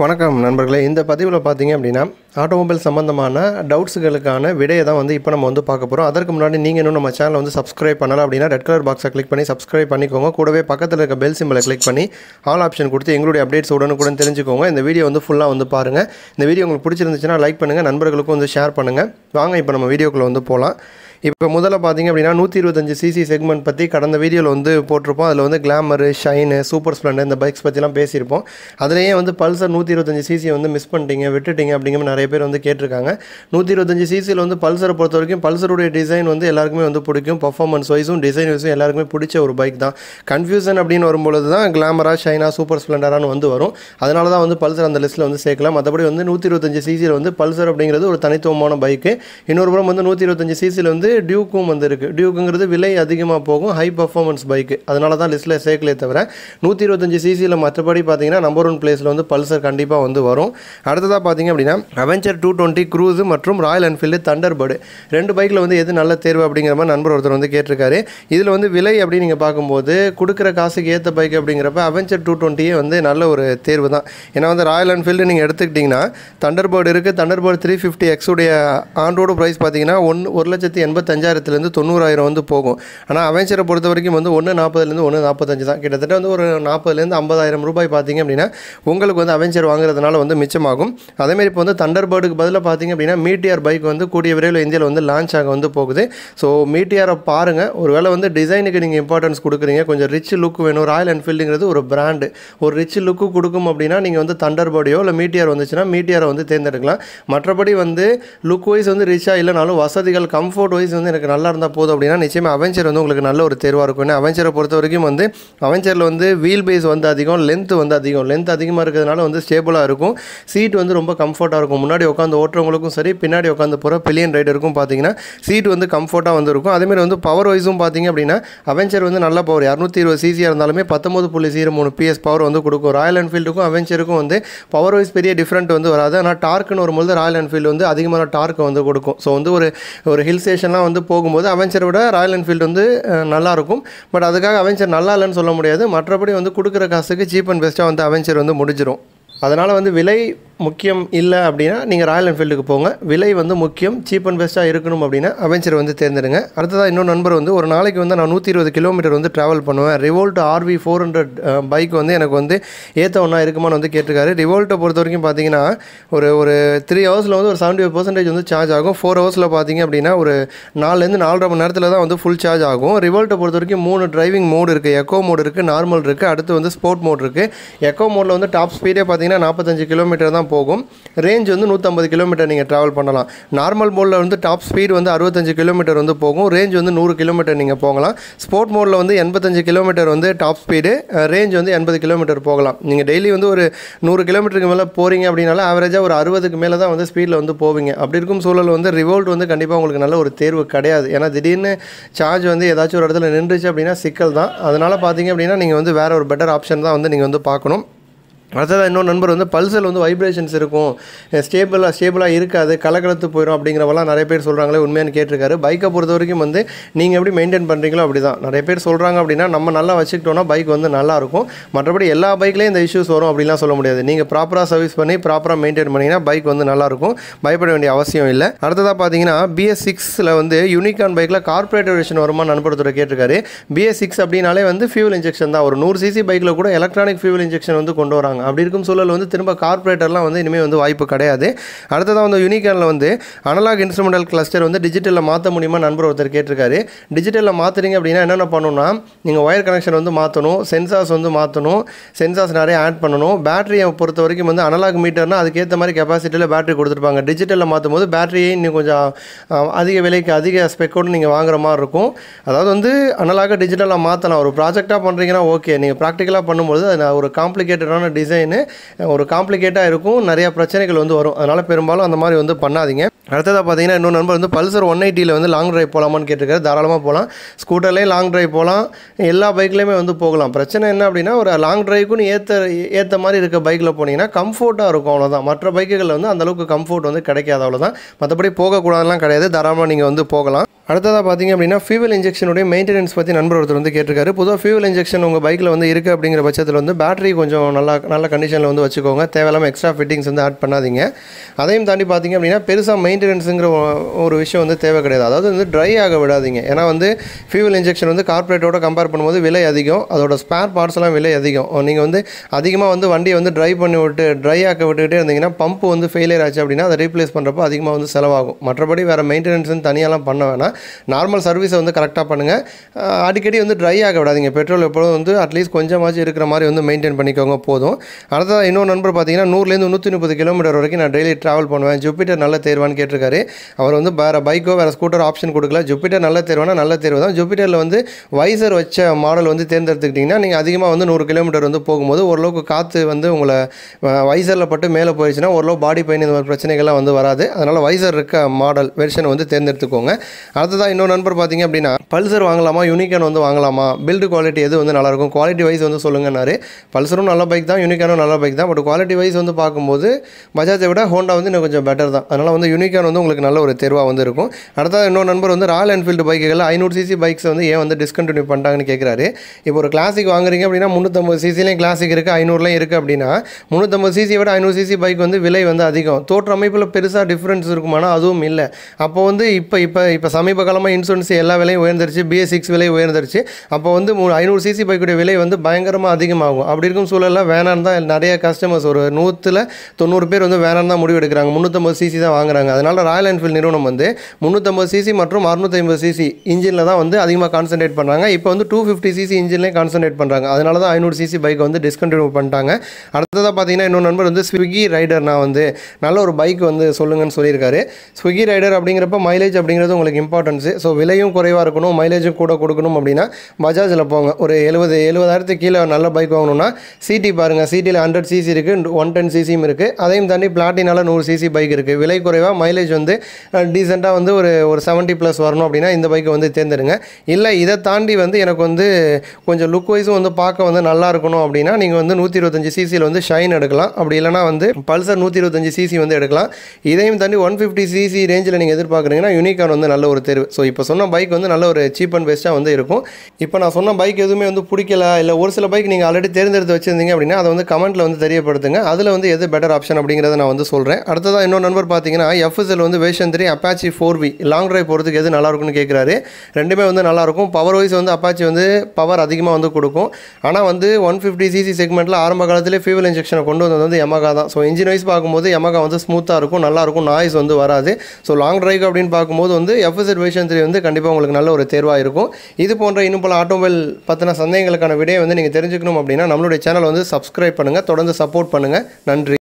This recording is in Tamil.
வணக்கம் நண்பர்களே இந்த பதிவில் பார்த்தீங்க அப்படின்னா ஆட்டோமொபைல் சம்மந்தமான டவுட்ஸுகளுக்கான விடையை தான் வந்து இப்போ நம்ம வந்து பார்க்க போகிறோம் அதற்கு முன்னாடி நீங்கள் இன்னும் நம்ம சேனலை வந்து சப்ஸ்கிரைப் பண்ணலாம் அப்படின்னா ரெட் கலர் பாக்ஸை கிளிக் பண்ணி சப்ஸ்கிரைப் பண்ணிக்கோங்க கூடவே பக்கத்தில் இருக்க பெல் சிம்பிளை கிளிக் பண்ணி ஆல் ஆப்ஷன் கொடுத்து எங்களுடைய அப்டேட்ஸ் உடனுக்குடன் தெரிஞ்சுக்கோங்க இந்த வீடியோ வந்து ஃபுல்லாக வந்து பாருங்கள் இந்த வீடியோ உங்களுக்கு பிடிச்சிருந்துச்சுன்னா லைக் பண்ணுங்கள் நண்பர்களுக்கும் வந்து ஷேர் பண்ணுங்கள் வாங்க இப்போ நம்ம வீடியோக்குள்ளே வந்து போகலாம் இப்போ முதல்ல பார்த்திங்க அப்படின்னா நூற்றி இருபத்தஞ்சு சிசி செக்மெண்ட் பற்றி கடந்த வீடியோவில் வந்து போட்டிருப்போம் அதில் வந்து கிளாமரு ஷைனு சூப்பர் ஸ்ப்ளெண்டர் இந்த பைக்ஸ் பற்றிலாம் பேசியிருப்போம் அதுலேயே வந்து பல்சர் நூற்றி இருபத்தஞ்சு சிசியை வந்து மிஸ் பண்ணிட்டீங்க விட்டுட்டீங்க அப்படிங்கிற நிறைய பேர் வந்து கேட்டிருக்காங்க நூற்றி இருபத்தஞ்சு சிசியில் வந்து பல்சரை பொறுத்த வரைக்கும் பல்சருடைய டிசைன் வந்து எல்லாருக்குமே வந்து பிடிக்கும் பர்ஃபார்மன்ஸ் வைஸும் டிசைன் வைஸும் எல்லாருக்குமே பிடிச்ச ஒரு பைக் தான் கன்ஃபியூஷன் அப்படின்னு வரும்பொழுது தான் கிளாமரா ஷைனா சூப்பர் ஸ்ப்ளெண்டரானு வந்து வரும் அதனால தான் வந்து பல்சர் அந்த லிஸ்ட்டில் வந்து சேர்க்கலாம் மற்றபடி வந்து நூற்றி இருபத்தஞ்சு சிசியில் வந்து பல்சர் அப்படிங்கிறது ஒரு தனித்துவமான பைக்கு இன்னொரு புறம் வந்து நூற்றி இருபத்தஞ்சு சிசியில் வந்து வந்து டியூக்கும் வந்து டியூக்குங்கிறது விலை அதிகமாக போகும் ஹை பர்ஃபார்மன்ஸ் பைக்கு அதனால தான் லிஸ்ட்டில் சேர்க்கலே தவிர நூற்றி இருபத்தஞ்சி சிசியில் மற்றபடி பார்த்தீங்கன்னா நம்பர் ஒன் பிளேஸில் வந்து பல்சர் கண்டிப்பாக வந்து வரும் அடுத்ததாக பார்த்தீங்க அப்படின்னா அவெஞ்சர் டூ டுவெண்ட்டி க்ரூஸ் மற்றும் ராயல் என்ஃபீல்டு தண்டர் பேர்டு ரெண்டு பைக்கில் வந்து எது நல்ல தேர்வு அப்படிங்கிற மாதிரி நண்பர் ஒருத்தர் வந்து கேட்டிருக்காரு இதில் வந்து விலை அப்படின்னு நீங்கள் பார்க்கும்போது கொடுக்குற காசுக்கு ஏற்ற பைக் அப்படிங்கிறப்ப அவெஞ்சர் டூ டுவெண்ட்டியே வந்து நல்ல ஒரு தேர்வு தான் ஏன்னா வந்து ராயல் என்ஃபீல்டு நீங்கள் எடுத்துக்கிட்டிங்கன்னா தண்டர் பேர்டு இருக்குது தண்டர் பேர்டு த்ரீ ஃபிஃப்டி எக்ஸுடைய ஆன் ப்ரைஸ் பார்த்தீங்கன்னா ஒன் ஒரு லட்சத்தி எண்பது எண்பத்தஞ்சாயிரத்துலேருந்து தொண்ணூறாயிரம் வந்து போகும் ஆனால் அவெஞ்சரை பொறுத்த வரைக்கும் வந்து ஒன்று நாற்பதுலேருந்து ஒன்று நாற்பத்தஞ்சு தான் கிட்டத்தட்ட வந்து ஒரு நாற்பதுலேருந்து ஐம்பதாயிரம் ரூபாய் பார்த்திங்க அப்படின்னா உங்களுக்கு வந்து அவெஞ்சர் வாங்குறதுனால வந்து மிச்சமாகும் அதேமாரி இப்போ வந்து தண்டர் பேர்டுக்கு பதிலாக பார்த்திங்க அப்படின்னா மீட்டிஆர் பைக் வந்து கூடிய விரைவில் இந்தியாவில் வந்து லான்ச் ஆக வந்து போகுது ஸோ மீட்டிஆரை பாருங்கள் ஒரு வேளை வந்து டிசைனுக்கு நீங்கள் இம்பார்ட்டன்ஸ் கொடுக்குறீங்க கொஞ்சம் ரிச் லுக் வேணும் ராயல் என்ஃபீல்டுங்கிறது ஒரு பிராண்டு ஒரு ரிச் லுக்கு கொடுக்கும் அப்படின்னா நீங்கள் வந்து தண்டர் பேர்டையோ இல்லை மீட்டிஆர் வந்துச்சுன்னா மீட்டிஆரை வந்து தேர்ந்தெடுக்கலாம் மற்றபடி வந்து லுக் வைஸ் வந்து ரிச்சாக இல்லைனாலும் வசதிகள் கம்ஃபர்ட் வைஸ் சீரீஸ் வந்து எனக்கு நல்லா இருந்தால் போதும் அப்படின்னா நிச்சயமாக அவெஞ்சர் வந்து உங்களுக்கு நல்ல ஒரு தேர்வாக இருக்கும் ஏன்னா அவெஞ்சரை பொறுத்த வரைக்கும் வந்து அவெஞ்சரில் வந்து வீல் பேஸ் வந்து அதிகம் லென்த் வந்து அதிகம் லென்த் அதிகமாக இருக்கிறதுனால வந்து ஸ்டேபிளாக இருக்கும் சீட் வந்து ரொம்ப கம்ஃபர்ட்டாக இருக்கும் முன்னாடி உட்காந்து ஓட்டுறவங்களுக்கும் சரி பின்னாடி உட்காந்து போகிற பில்லியன் ரைடருக்கும் பார்த்தீங்கன்னா சீட் வந்து கம்ஃபர்ட்டாக வந்து இருக்கும் அதேமாதிரி வந்து பவர் வைஸும் பார்த்தீங்க அப்படின்னா அவெஞ்சர் வந்து நல்ல பவர் இரநூத்தி இருபது சிசியாக இருந்தாலுமே பத்தொம்பது புள்ளி சீரோ மூணு பிஎஸ் பவர் வந்து கொடுக்கும் ராயல் என்ஃபீல்டுக்கும் அவெஞ்சருக்கும் வந்து பவர் வைஸ் பெரிய டிஃப்ரெண்ட் வந்து வராது ஆனால் டார்க்குன்னு வரும்போது ராயல் என்ஃபீல்டு வந்து அதிகமான டார்க்கு வந்து கொடுக்கும் ஸோ வந்து ஒரு ஒரு ஹில் ஸ்டேஷன்லாம் இதெல்லாம் வந்து போகும்போது அவெஞ்சரை விட ராயல் என்ஃபீல்டு வந்து நல்லாயிருக்கும் பட் அதுக்காக அவெஞ்சர் நல்லா இல்லைன்னு சொல்ல முடியாது மற்றபடி வந்து கொடுக்குற காசுக்கு சீப் அண்ட் பெஸ்ட்டாக வந்து அவெஞ்சர் வந்து முடிஞ்சிடும் அதனால் வந்து விலை முக்கியம் இல்லை அப்படின்னா நீங்கள் ராயல் என்ஃபீல்டுக்கு போங்க விலை வந்து முக்கியம் சீப் அண்ட் பெஸ்ட்டாக இருக்கணும் அப்படின்னா அவெஞ்சர் வந்து தேர்ந்தெடுங்க அடுத்ததாக இன்னொரு நண்பர் வந்து ஒரு நாளைக்கு வந்து நான் நூற்றி இருபது கிலோமீட்டர் வந்து ட்ராவல் பண்ணுவேன் Revolt RV four hundred bike வந்து எனக்கு வந்து ஏற்ற ஒன்றா இருக்குமான்னு வந்து கேட்டிருக்காரு ரிவோல்ட்டை பொறுத்த வரைக்கும் பார்த்தீங்கன்னா ஒரு ஒரு த்ரீ ஹவர்ஸில் வந்து ஒரு செவன்ட்டி ஃபைவ் பர்சன்டேஜ் வந்து சார்ஜ் ஆகும் ஃபோர் ஹவர்ஸில் பார்த்தீங்க அப்படின்னா ஒரு நாலுலேருந்து நாலரை மணி நேரத்தில் தான் வந்து ஃபுல் சார்ஜ் ஆகும் ரிவோல்ட்டை பொறுத்த வரைக்கும் மூணு டிரைவிங் மோடு இருக்குது எக்கோ மோடு இருக்குது நார்மல் இருக்குது அடுத்து வந்து ஸ்போர்ட் மோட் இருக்குது எக்கோ மோடில் வந்து டாப் ஸ்பீடே பார்த்தீங்கன்னா நாற்பத்தஞ்சு கிலோமீட்டர் தான் போகும் ரேஞ்ச் வந்து நூற்றம்பது கிலோமீட்டர் நீங்கள் ட்ராவல் பண்ணலாம் நார்மல் மோடில் வந்து டாப் ஸ்பீடு வந்து அறுபத்தஞ்சு கிலோமீட்டர் வந்து போகும் ரேஞ்ச் வந்து நூறு கிலோமீட்டர் நீங்கள் போகலாம் ஸ்போர்ட் மோடில் வந்து எண்பத்தஞ்சு கிலோமீட்டர் வந்து டாப் ஸ்பீடு ரேஞ்ச் வந்து எண்பது கிலோமீட்டர் போகலாம் நீங்கள் டெய்லி வந்து ஒரு நூறு கிலோமீட்டருக்கு மேலே போகிறீங்க அப்படின்னால ஆவரேஜாக ஒரு அறுபதுக்கு மேலே தான் வந்து ஸ்பீடில் வந்து போவீங்க அப்படி இருக்கும் சூழல் வந்து ரிவோல்ட் வந்து கண்டிப்பாக உங்களுக்கு நல்ல ஒரு தேர்வு கிடையாது ஏன்னா திடீர்னு சார்ஜ் வந்து ஏதாச்சும் ஒரு இடத்துல நின்றுச்சு அப்படின்னா சிக்கல் தான் அதனால் பார்த்தீங்க அப்படின்னா நீங்கள் வந்து வேறு ஒரு பெட்டர் ஆப்ஷன் தான் வந்து நீங்கள் வந்து பார்க்கணும் அடுத்ததாக இன்னொரு நண்பர் வந்து பல்சில் வந்து வைப்ரேஷன்ஸ் இருக்கும் ஸ்டேபிளாக ஸ்டேபிளாக இருக்காது கலக்கலத்து போயிடும் அப்படிங்கிறவெல்லாம் நிறைய பேர் சொல்கிறாங்களே உண்மையானு கேட்டிருக்காரு பைக்கை பொறுத்த வரைக்கும் வந்து நீங்கள் எப்படி மெயின்டைன் பண்ணுறீங்களோ அப்படி தான் நிறைய பேர் சொல்கிறாங்க அப்படின்னா நம்ம நல்லா வச்சுக்கிட்டோன்னா பைக் வந்து நல்லாயிருக்கும் மற்றபடி எல்லா பைக்லேயும் இந்த இஷ்யூஸ் வரும் அப்படிலாம் சொல்ல முடியாது நீங்கள் ப்ராப்பராக சர்வீஸ் பண்ணி ப்ராப்பராக மெயின்டைன் பண்ணிங்கன்னா பைக் வந்து நல்லாயிருக்கும் பயப்பட வேண்டிய அவசியம் இல்லை அடுத்ததாக பார்த்தீங்கன்னா பிஎஸ் சிக்ஸில் வந்து யூனிகான் பைக்கில் கார்பரேட் வெர்ஷன் வருமா நண்பர்த்துறை கேட்டிருக்காரு பிஎஸ் சிக்ஸ் அப்படின்னாலே வந்து ஃபியூல் இன்ஜெக்ஷன் தான் ஒரு நூறு சிசி பைக்கில் கூட எலக்ட்ரானிக் ஃபியூல் இன்ஜெக்ஷன் வந்து கொண்டு வராங்க சொல்கிறாங்க அப்படி இருக்கும் சூழல் வந்து திரும்ப கார்பரேட்டர்லாம் வந்து இனிமேல் வந்து வாய்ப்பு கிடையாது அடுத்ததாக வந்து யூனிகானில் வந்து அனலாக் இன்ஸ்ட்ருமெண்டல் கிளஸ்டர் வந்து டிஜிட்டலில் மாற்ற முடியுமா நண்பர் ஒருத்தர் கேட்டிருக்காரு டிஜிட்டலில் மாற்றுறீங்க அப்படின்னா என்னென்ன பண்ணணும்னா நீங்கள் ஒயர் கனெக்ஷன் வந்து மாற்றணும் சென்சார்ஸ் வந்து மாற்றணும் சென்சார்ஸ் நிறைய ஆட் பண்ணணும் பேட்டரியை பொறுத்த வரைக்கும் வந்து அனலாக் மீட்டர்னால் அதுக்கேற்ற மாதிரி கெப்பாசிட்டியில் பேட்டரி கொடுத்துருப்பாங்க டிஜிட்டலில் மாற்றும் போது பேட்டரியை இன்னும் கொஞ்சம் அதிக விலைக்கு அதிக ஸ்பெக்கோடு நீங்கள் வாங்குற மாதிரி இருக்கும் அதாவது வந்து அனலாக டிஜிட்டலாக மாற்றலாம் ஒரு ப்ராஜெக்டாக பண்ணுறீங்கன்னா ஓகே நீங்கள் ப்ராக்டிக்கலாக பண்ணும்போது அது ஒரு காம்ப்ளிகேட்டடான டிசைன் டிசைனு ஒரு காம்ப்ளிகேட்டாக இருக்கும் நிறையா பிரச்சனைகள் வந்து வரும் அதனால் பெரும்பாலும் அந்த மாதிரி வந்து பண்ணாதீங்க அடுத்ததாக பார்த்தீங்கன்னா இன்னொரு நண்பர் வந்து பல்சர் ஒன் எயிட்டியில் வந்து லாங் ட்ரைவ் போகலாமான்னு கேட்டிருக்காரு தாராளமாக போகலாம் ஸ்கூட்டர்லேயும் லாங் ட்ரைவ் போகலாம் எல்லா பைக்லேயுமே வந்து போகலாம் பிரச்சனை என்ன அப்படின்னா ஒரு லாங் ட்ரைவுக்குன்னு ஏற்ற ஏற்ற மாதிரி இருக்க பைக்கில் போனீங்கன்னா கம்ஃபோர்ட்டாக இருக்கும் அவ்வளோதான் மற்ற பைக்குகளில் வந்து அந்தளவுக்கு கம்ஃபோர்ட் வந்து கிடைக்காது அவ்வளோதான் மற்றபடி போகக்கூடாதுலாம் கிடையாது தாராளமாக நீங்கள் வந்து போகலாம் அடுத்ததாக பார்த்திங்க அப்படின்னா ஃபியூவல் இன்ஜெக்ஷனுடைய மெயின்டெனன்ஸ் பற்றி நண்பர் ஒருத்தர் வந்து கேட்டிருக்காரு பொதுவாக ஃபியூவல் இன்ஜெக்ஷன் உங்கள் பைக்கில் வந்து இருக்குது அப்படிங்கிற பட்சத்தில் வந்து பேட்டரி கொஞ்சம் நல்லா நல்ல கண்டிஷனில் வந்து வச்சுக்கோங்க தேவையில்லாமல் எக்ஸ்ட்ரா ஃபிட்டிங்ஸ் வந்து ஆட் பண்ணாதீங்க அதையும் தாண்டி பார்த்திங்க அப்படின்னா பெருசாக மெயின்டெனன்ஸுங்கிற ஒரு விஷயம் வந்து தேவை கிடையாது அதாவது வந்து ட்ரை ஆக விடாதீங்க ஏன்னா வந்து ஃபியூவல் இன்ஜெக்ஷன் வந்து கார்பரேட்டோட கம்பேர் பண்ணும்போது விலை அதிகம் அதோட ஸ்பேர் பார்ட்ஸ்லாம் விலை அதிகம் நீங்கள் வந்து அதிகமாக வந்து வண்டியை வந்து ட்ரை பண்ணி விட்டு ட்ரை ஆக்க விட்டுக்கிட்டே இருந்தீங்கன்னா பம்ப் வந்து ஃபெயிலியர் ஆச்சு அப்படின்னா அதை ரீப்ளேஸ் பண்ணுறப்போ அதிகமாக வந்து செலவாகும் மற்றபடி வேறு மெயின்டெனன்ஸ் தனியாலாம் பண்ண வேணாம் நார்மல் சர்வீஸை வந்து கரெக்டாக பண்ணுங்கள் அடிக்கடி வந்து ட்ரை ஆக விடாதீங்க பெட்ரோல் எப்பொழுதும் வந்து அட்லீஸ்ட் கொஞ்சமாச்சும் இருக்கிற மாதிரி வந்து மெயின்டைன் பண்ணிக்கோங்க போதும் அடுத்ததாக இன்னொரு நண்பர் பார்த்தீங்கன்னா நூறுலேருந்து நூற்றி முப்பது கிலோமீட்டர் வரைக்கும் நான் டெய்லி ட்ராவல் பண்ணுவேன் ஜூப்பிட்டர் நல்ல தேர்வான்னு கேட்டிருக்காரு அவர் வந்து வேறு பைக்கோ வேறு ஸ்கூட்டர் ஆப்ஷன் கொடுக்கல ஜூப்பிட்டர் நல்ல தேர்வானா நல்ல தேர்வு தான் ஜூப்பிட்டரில் வந்து வைசர் வச்ச மாடல் வந்து தேர்ந்தெடுத்துக்கிட்டிங்கன்னா நீங்கள் அதிகமாக வந்து நூறு கிலோமீட்டர் வந்து போகும்போது ஓரளவுக்கு காற்று வந்து உங்களை வைசரில் பட்டு மேலே போயிடுச்சுன்னா ஓரளவு பாடி பெயின் இந்த மாதிரி பிரச்சனைகள்லாம் வந்து வராது அதனால் வைசர் இருக்க மாடல் வெர்ஷன் வந்து தேர்ந்தெடுத்துக்கோங்க அடுத்த அடுத்ததாக இன்னொரு நண்பர் பார்த்தீங்க அப்படின்னா பல்சர் வாங்கலாமா யூனிகான் வந்து வாங்கலாமா பில்டு குவாலிட்டி எது வந்து நல்லாயிருக்கும் குவாலிட்டி வைஸ் வந்து சொல்லுங்கன்னாரு பல்சரும் நல்ல பைக் தான் யூனிகானும் நல்ல பைக் தான் பட் குவாலிட்டி வைஸ் வந்து பார்க்கும்போது பஜாஜை விட ஹோண்டா வந்து இன்னும் கொஞ்சம் பெட்டர் தான் அதனால் வந்து யூனிகான் வந்து உங்களுக்கு நல்ல ஒரு தேர்வாக வந்து இருக்கும் அடுத்தது இன்னொரு நண்பர் வந்து ராயல் என்ஃபீல்டு பைக்குகளில் ஐநூறு சிசி பைக்ஸ் வந்து ஏன் வந்து டிஸ்கண்டினியூ பண்ணிட்டாங்கன்னு கேட்குறாரு இப்போ ஒரு கிளாசிக் வாங்குறீங்க அப்படின்னா முந்நூற்றம்பது சிசிலையும் கிளாசிக் இருக்குது ஐநூறுலையும் இருக்குது அப்படின்னா முந்நூற்றம்பது சிசி விட ஐநூறு சிசி பைக் வந்து விலை வந்து அதிகம் தோற்ற அமைப்பில் பெருசாக டிஃப்ரென்ஸ் இருக்குமானா அதுவும் இல்லை அப்போ வந்து இப்போ இப்போ இப்போ சமீப இப்போ காலமாக இன்சூரன்ஸ் எல்லா விலையும் உயர்ந்துருச்சு பிஎஸ் சிக்ஸ் விலை உயர்ந்துருச்சு அப்போ வந்து ஐநூறு சிசி பைக்குடைய விலை வந்து பயங்கரமாக அதிகமாகும் அப்படி இருக்கும் சூழலில் வேணாம் தான் நிறைய கஸ்டமர்ஸ் ஒரு நூற்றில் தொண்ணூறு பேர் வந்து வேணாம் தான் முடிவு எடுக்கிறாங்க முந்நூற்றம்பது சிசி தான் வாங்குறாங்க அதனால் ராயல் என்ஃபீல்டு நிறுவனம் வந்து முந்நூற்றம்பது சிசி மற்றும் அறுநூத்தைம்பது சிசி இன்ஜினில் தான் வந்து அதிகமாக கான்சன்ட்ரேட் பண்ணுறாங்க இப்போ வந்து டூ ஃபிஃப்டி சிசி இன்ஜின்லேயே கான்சன்ட்ரேட் பண்ணுறாங்க அதனால தான் ஐநூறு சிசி பைக் வந்து டிஸ்கண்டினியூ பண்ணிட்டாங்க அடுத்ததாக பார்த்தீங்கன்னா இன்னொரு நண்பர் வந்து ஸ்விக்கி ரைடர் நான் வந்து நல்ல ஒரு பைக் வந்து சொல்லுங்கன்னு சொல்லியிருக்காரு ஸ்விக்கி ரைடர் அப்படிங்கிறப்ப மைலேஜ் அப்படிங்கிறது உங்களுக்கு இம்பார்ட்டன்ட் இம்பார்ட்டன்ஸு ஸோ விலையும் குறைவாக இருக்கணும் மைலேஜும் கூட கொடுக்கணும் அப்படின்னா பஜாஜில் போங்க ஒரு எழுபது எழுபதாயிரத்துக்கு கீழே நல்ல பைக் வாங்கணும்னா சிடி பாருங்கள் சிட்டியில் ஹண்ட்ரட் சிசி இருக்குது ஒன் டென் சிசியும் இருக்குது அதையும் தாண்டி பிளாட்டினால் நூறு சிசி பைக் இருக்குது விலை குறைவாக மைலேஜ் வந்து டீசெண்டாக வந்து ஒரு ஒரு செவன்ட்டி ப்ளஸ் வரணும் அப்படின்னா இந்த பைக்கை வந்து தேர்ந்தெடுங்க இல்லை இதை தாண்டி வந்து எனக்கு வந்து கொஞ்சம் லுக் வைஸும் வந்து பார்க்க வந்து நல்லா இருக்கணும் அப்படின்னா நீங்கள் வந்து நூற்றி இருபத்தஞ்சி சிசியில் வந்து ஷைன் எடுக்கலாம் அப்படி இல்லைனா வந்து பல்சர் நூற்றி இருபத்தஞ்சி சிசி வந்து எடுக்கலாம் இதையும் தாண்டி ஒன் ஃபிஃப்டி சிசி ரேஞ்சில் நீங்கள் எதிர்பார்க்குறீங்கன்னா யூனிகான் வந்து நல்ல ஒரு தேர்வு ஸோ இப்போ சொன்ன பைக் வந்து நல்ல ஒரு சீப் அண்ட் பெஸ்ட்டாக வந்து இருக்கும் இப்போ நான் சொன்ன பைக் எதுவுமே வந்து பிடிக்கல இல்லை ஒரு சில பைக் நீங்கள் ஆல்ரெடி தேர்ந்தெடுத்து வச்சுருந்தீங்க அப்படின்னா அதை வந்து கமெண்ட்டில் வந்து தெரியப்படுத்துங்க அதில் வந்து எது பெட்டர் ஆப்ஷன் அப்படிங்கிறத நான் வந்து சொல்கிறேன் அடுத்ததாக இன்னொரு நண்பர் பார்த்தீங்கன்னா எஃப்எஸ்எல் வந்து version three Apache four V long drive போகிறதுக்கு எது நல்லாயிருக்குன்னு கேட்குறாரு ரெண்டுமே வந்து நல்லாயிருக்கும் பவர் வைஸ் வந்து அப்பாச்சி வந்து பவர் அதிகமாக வந்து கொடுக்கும் ஆனால் வந்து ஒன் ஃபிஃப்டி சிசி செக்மெண்ட்டில் ஆரம்ப காலத்திலே ஃபியூவல் இன்ஜெக்ஷனை கொண்டு வந்தது வந்து எமகா தான் ஸோ இன்ஜின் வைஸ் பார்க்கும்போது எமகா வந்து ஸ்மூத்தாக இருக்கும் நல்லாயிருக்கும் நாய்ஸ் வந்து வராது ஸோ லாங் ட்ரைவ் அப்படின்னு பார்க்கும்போது வந்து எஃப்எஸ்எல் வேர்ஷன் த்ரீ வந்து கண்டிப்பாக உங்களுக்கு நல்ல ஒரு தேர்வாக இருக்கும் இது போன்ற இன்னும் பல ஆட்டோமொபைல் பற்றின சந்தேகங்களுக்கான விடையை வந்து நீங்கள் தெரிஞ்சுக்கணும் அப்படின்னா நம்மளுடைய சேனல் வந்து சப்ஸ்கிரைப் பண்ணுங்கள் தொடர்ந்து சப்போர்ட் பண்ணுங்கள் நன்றி